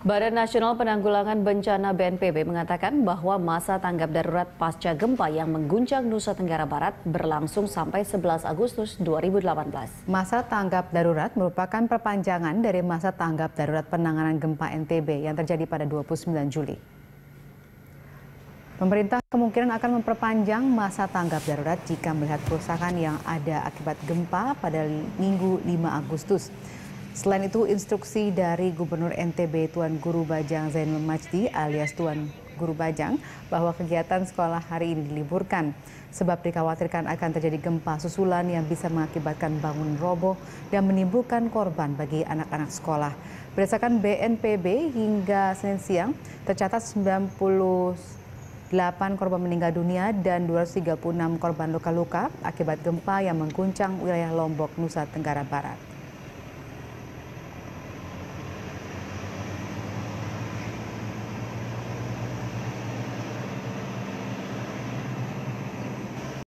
Badan Nasional Penanggulangan Bencana BNPB mengatakan bahwa masa tanggap darurat pasca gempa yang mengguncang Nusa Tenggara Barat berlangsung sampai 11 Agustus 2018. Masa tanggap darurat merupakan perpanjangan dari masa tanggap darurat penanganan gempa NTB yang terjadi pada 29 Juli. Pemerintah kemungkinan akan memperpanjang masa tanggap darurat jika melihat kerusakan yang ada akibat gempa pada minggu 5 Agustus. Selain itu, instruksi dari Gubernur NTB Tuan Guru Bajang Zainul Majdi alias Tuan Guru Bajang bahwa kegiatan sekolah hari ini diliburkan sebab dikhawatirkan akan terjadi gempa susulan yang bisa mengakibatkan bangun roboh dan menimbulkan korban bagi anak-anak sekolah. Berdasarkan BNPB hingga Senin siang tercatat 98 korban meninggal dunia dan 236 korban luka-luka akibat gempa yang mengguncang wilayah Lombok, Nusa Tenggara Barat.